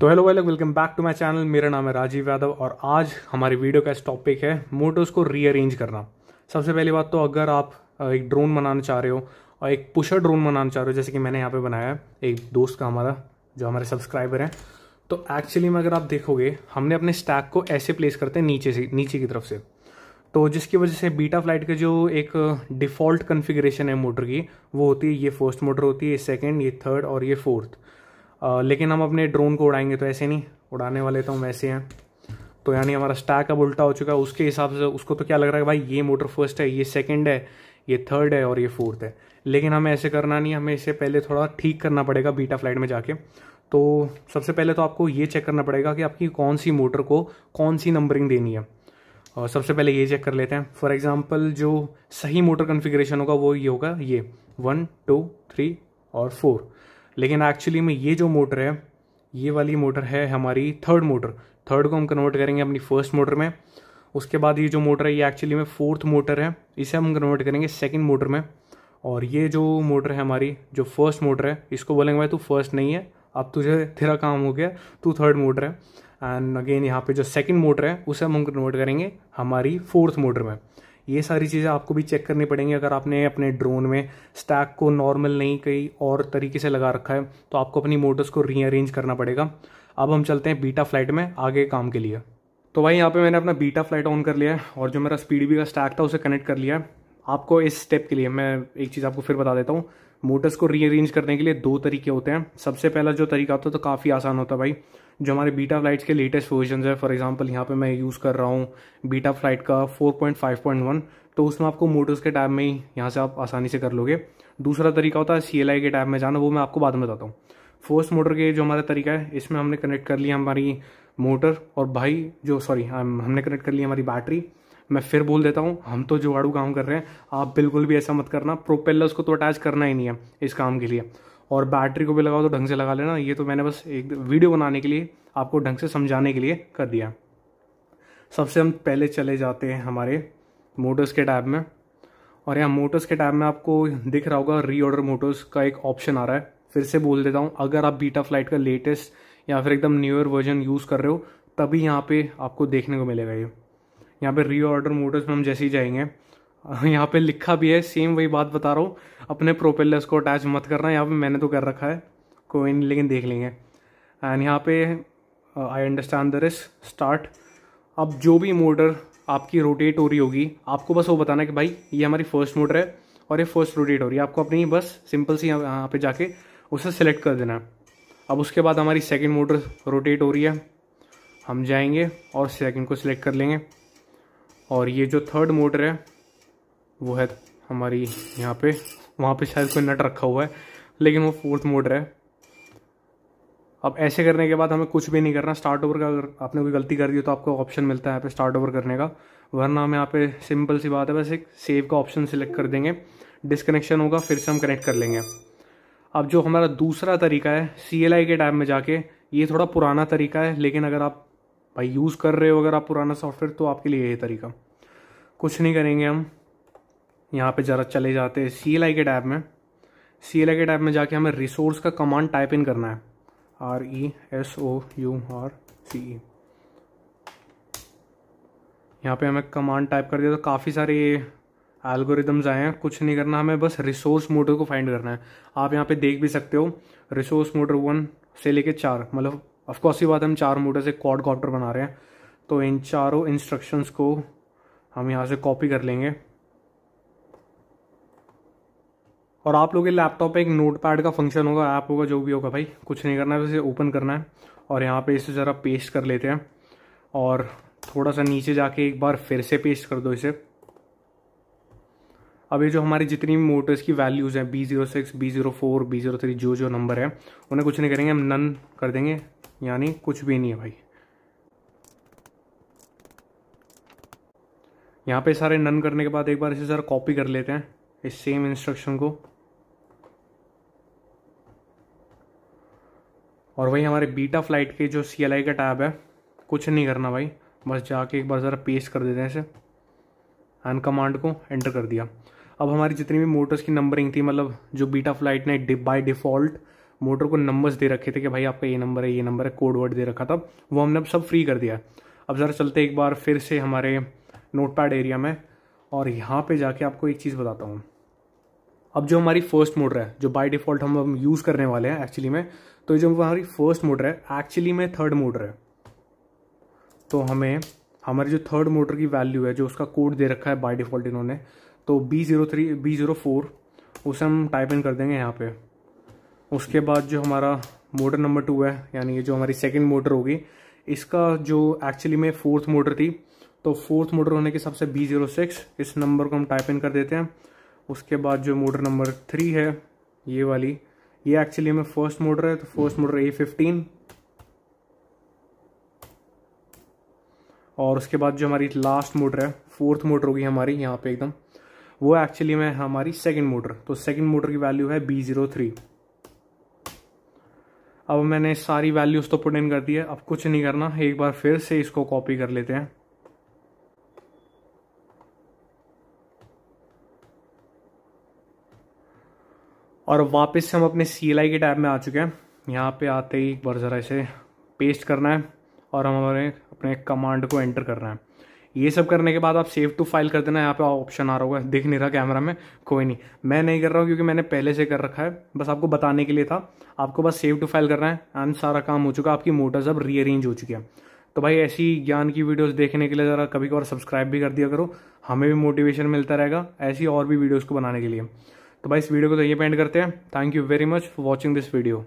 तो hello welc welcome back to my channel मेरा नाम है राजीव यादव और आज हमारी वीडियो का टॉपिक है मोटर्स को रीअरेंज करना सबसे पहली बात तो अगर आप एक ड्रोन बनाना चाह रहे हो और एक पुशर ड्रोन बनाना चाह रहे हो जैसे कि मैंने यहाँ पे बनाया है एक दोस्त का हमारा जो हमारे सब्सक्राइबर हैं तो एक्चुअली में अगर आप देखोगे हमने अपने स्टैक को ऐसे प्लेस करते हैं नीचे से नीचे की तरफ से तो जिसकी वजह से बीटा फ्लाइट का जो एक डिफ़ॉल्ट कन्फिग्रेशन है मोटर की वो होती है ये फर्स्ट मोटर होती है ये सेकेंड ये थर्ड और ये फोर्थ आ, लेकिन हम अपने ड्रोन को उड़ाएंगे तो ऐसे नहीं उड़ाने वाले तो हम ऐसे हैं तो यानी हमारा स्टैक अब उल्टा हो चुका है उसके हिसाब से उसको तो क्या लग रहा है भाई ये मोटर फर्स्ट है ये सेकेंड है ये थर्ड है और ये फोर्थ है लेकिन हमें ऐसे करना नहीं हमें इसे पहले थोड़ा ठीक करना पड़ेगा बीटा फ्लाइट में जाके तो सबसे पहले तो आपको ये चेक करना पड़ेगा कि आपकी कौन सी मोटर को कौन सी नंबरिंग देनी है और सबसे पहले ये चेक कर लेते हैं फॉर एग्जाम्पल जो सही मोटर कन्फिग्रेशन होगा वो ये होगा ये वन टू थ्री और फोर लेकिन एक्चुअली में ये जो मोटर है ये वाली मोटर है हमारी थर्ड मोटर थर्ड को हम कन्वर्ट करेंगे अपनी फर्स्ट मोटर में उसके बाद ये जो मोटर है ये एक्चुअली में फोर्थ मोटर है इसे हम कन्वर्ट करेंगे सेकेंड मोटर में और ये जो मोटर है हमारी जो फर्स्ट मोटर है इसको बोलेंगे भाई तू फर्स्ट नहीं है अब तुझे तेरा काम हो गया तू थर्ड मोटर है एंड अगेन यहाँ पे जो सेकंड मोटर है उसे हम कन्वर्ट करेंगे हमारी फोर्थ मोटर में ये सारी चीज़ें आपको भी चेक करनी पड़ेंगी अगर आपने अपने ड्रोन में स्टैक को नॉर्मल नहीं कहीं और तरीके से लगा रखा है तो आपको अपनी मोटर्स को रीअरेंज करना पड़ेगा अब हम चलते हैं बीटा फ्लाइट में आगे काम के लिए तो भाई यहाँ पे मैंने अपना बीटा फ्लाइट ऑन कर लिया है और जो मेरा स्पीड का स्टैक था उसे कनेक्ट कर लिया है आपको इस स्टेप के लिए मैं एक चीज़ आपको फिर बता देता हूँ मोटर्स को रीअरेंज करने के लिए दो तरीके होते हैं सबसे पहला जो तरीका होता है तो काफ़ी आसान होता है भाई जो हमारे बीटा फ्लाइट्स के लेटेस्ट वर्जन है फॉर एग्जांपल यहाँ पे मैं यूज़ कर रहा हूँ बीटा फ्लाइट का 4.5.1 तो उसमें आपको मोटर्स के टैब में ही यहाँ से आप आसानी से कर लोगे दूसरा तरीका होता है सी के टैब में जाना वो मैं आपको बाद में बताता हूँ फोर्स्ट मोटर के जो हमारा तरीका है इसमें हमने कनेक्ट कर लिया हमारी मोटर और भाई जो सॉरी हमने कनेक्ट कर लिया हमारी बैटरी मैं फिर बोल देता हूँ हम तो जुगाड़ू काम कर रहे हैं आप बिल्कुल भी ऐसा मत करना प्रोपेलर्स को तो अटैच करना ही नहीं है इस काम के लिए और बैटरी को भी लगाओ तो ढंग से लगा लेना ये तो मैंने बस एक वीडियो बनाने के लिए आपको ढंग से समझाने के लिए कर दिया सबसे हम पहले चले जाते हैं हमारे मोटर्स के टैब में और यहाँ मोटर्स के टैब में आपको दिख रहा होगा रीऑर्डर मोटर्स का एक ऑप्शन आ रहा है फिर से बोल देता हूँ अगर आप बीटा फ्लाइट का लेटेस्ट या फिर एकदम न्यूअर वर्जन यूज़ कर रहे हो तभी यहाँ पे आपको देखने को मिलेगा ये यहाँ पे ऑर्डर मोटर्स में हम जैसे ही जाएंगे यहाँ पे लिखा भी है सेम वही बात बता रहा हूँ अपने प्रोपेलर्स को अटैच मत करना यहाँ पे मैंने तो कर रखा है कोई नहीं लेकिन देख लेंगे एंड यहाँ पे I understand their risk start अब जो भी मोटर आपकी रोटेट हो रही होगी आपको बस वो बताना कि भाई ये हमारी फर्स्ट मोटर है और ये फर्स्ट रोटेट हो रही है आपको अपनी बस सिंपल सी यहाँ पे जाके उसे सेलेक्ट कर देना है अब उसके बाद हमारी सेकेंड मोटर रोटेट हो रही है हम जाएंगे और सेकेंड को सिलेक्ट कर लेंगे और ये जो थर्ड मोटर है वो है हमारी यहाँ पे वहाँ पे शायद कोई नट रखा हुआ है लेकिन वो फोर्थ मोटर है अब ऐसे करने के बाद हमें कुछ भी नहीं करना स्टार्ट ओवर का अगर आपने कोई गलती कर दी तो आपको ऑप्शन मिलता है यहाँ पे स्टार्ट ओवर करने का वरना हमें यहाँ पे सिंपल सी बात है बस एक सेव का ऑप्शन सिलेक्ट कर देंगे डिसकनेक्शन होगा फिर से हम कनेक्ट कर लेंगे अब जो हमारा दूसरा तरीका है सी के टाइम में जाके ये थोड़ा पुराना तरीका है लेकिन अगर आप भाई यूज़ कर रहे हो अगर आप पुराना सॉफ्टवेयर तो आपके लिए ये तरीका कुछ नहीं करेंगे हम यहाँ पे ज़रा चले जाते हैं सी के टैब में सी के टैब में जाके हमें रिसोर्स का कमांड टाइप इन करना है R E S O U R C E यहाँ पे हमें कमांड टाइप कर दिया तो काफ़ी सारे एल्गोरिदम्स आए हैं कुछ नहीं करना हमें बस रिसोर्स मोटर को फाइंड करना है आप यहाँ पे देख भी सकते हो रिसोर्स मोटर वन से लेके चार मतलब ऑफकोर्स ये बात हम चार मोटर से क्वाड कॉप्टर बना रहे हैं तो इन चारों इंस्ट्रक्शंस को हम यहाँ से कॉपी कर लेंगे और आप लोग के लैपटॉप पे एक नोट पैड का फंक्शन होगा ऐप होगा जो भी होगा भाई कुछ नहीं करना है इसे ओपन करना है और यहाँ पे इसे ज़रा पेस्ट कर लेते हैं और थोड़ा सा नीचे जाके एक बार फिर से पेस्ट कर दो इसे अब ये जो हमारी जितनी भी मोटर्स की वैल्यूज़ हैं B zero six B zero four B zero three जो जो नंबर है उन्हें कुछ नहीं करेंगे हम नन कर देंगे यानी कुछ भी नहीं है भाई यहाँ पे सारे नन करने के बाद एक बार इसे सर कॉपी कर लेते हैं इस सेम इंस्ट्रक्शन को और वही हमारे बीटा फ्लाइट के जो सी का टैब है कुछ नहीं करना भाई बस जाके एक बार ज़रा पेस्ट कर देते हैं इसे एंड कमांड को एंटर कर दिया अब हमारी जितनी भी मोटर्स की नंबरिंग थी मतलब जो बीटा फ्लाइट ने बाय डिफ़ॉल्ट मोटर को नंबर्स दे रखे थे कि भाई आपका ये नंबर है ये नंबर है कोड वर्ड दे रखा था वो हमने अब सब फ्री कर दिया अब ज़रा चलते एक बार फिर से हमारे नोटपैड एरिया में और यहाँ पे जाके आपको एक चीज़ बताता हूँ अब जो हमारी फर्स्ट मोटर है जो बाय डिफ़ॉल्ट हम यूज़ करने वाले हैं एक्चुअली में तो जो हमारी फर्स्ट मोटर है एक्चुअली में थर्ड मोटर है तो हमें हमारे जो थर्ड मोटर की वैल्यू है जो उसका कोड दे रखा है बाय डिफ़ॉल्ट इन्होंने तो B zero three B zero four उसे हम टाइप इन कर देंगे यहाँ पे उसके बाद जो हमारा मोटर नंबर टू है यानी ये जो हमारी सेकेंड मोटर होगी इसका जो एक्चुअली में फोर्थ मोटर थी तो फोर्थ मोटर होने के हिसाब से बी जीरो सिक्स इस नंबर को हम टाइप इन कर देते हैं उसके बाद जो मोटर नंबर थ्री है ये वाली ये एक्चुअली में फर्स्ट मोटर है तो फर्स्ट मोटर ए फिफ्टीन और उसके बाद जो हमारी लास्ट मोटर है फोर्थ मोटर होगी हमारी यहाँ पे एकदम वो एक्चुअली में हमारी सेकंड मोटर तो सेकंड मोटर की वैल्यू है बी जीरो थ्री अब मैंने सारी वैल्यूज़ तो पुट इन कर दी है अब कुछ नहीं करना एक बार फिर से इसको कॉपी कर लेते हैं और वापस से हम अपने सी एल आई के टैब में आ चुके हैं यहाँ पे आते ही एक बार ज़रा इसे पेस्ट करना है और हमारे अपने कमांड को एंटर करना है ये सब करने के बाद आप सेव टू फाइल कर देना यहाँ पे ऑप्शन आ रहा होगा दिख नहीं रहा कैमरा में कोई नहीं मैं नहीं कर रहा हूँ क्योंकि मैंने पहले से कर रखा है बस आपको बताने के लिए था आपको बस सेव टू फाइल करना है एंड सारा काम हो चुका आपकी मोटर्स अब रीअरेंज हो चुकी है तो भाई ऐसी ज्ञान की वीडियोस देखने के लिए ज़रा कभी कभार सब्सक्राइब भी कर दिया करो हमें भी मोटिवेशन मिलता रहेगा ऐसी और भी वीडियोज़ को बनाने के लिए तो भाई इस वीडियो को तो ये पेंड करते हैं thank you very much for watching this video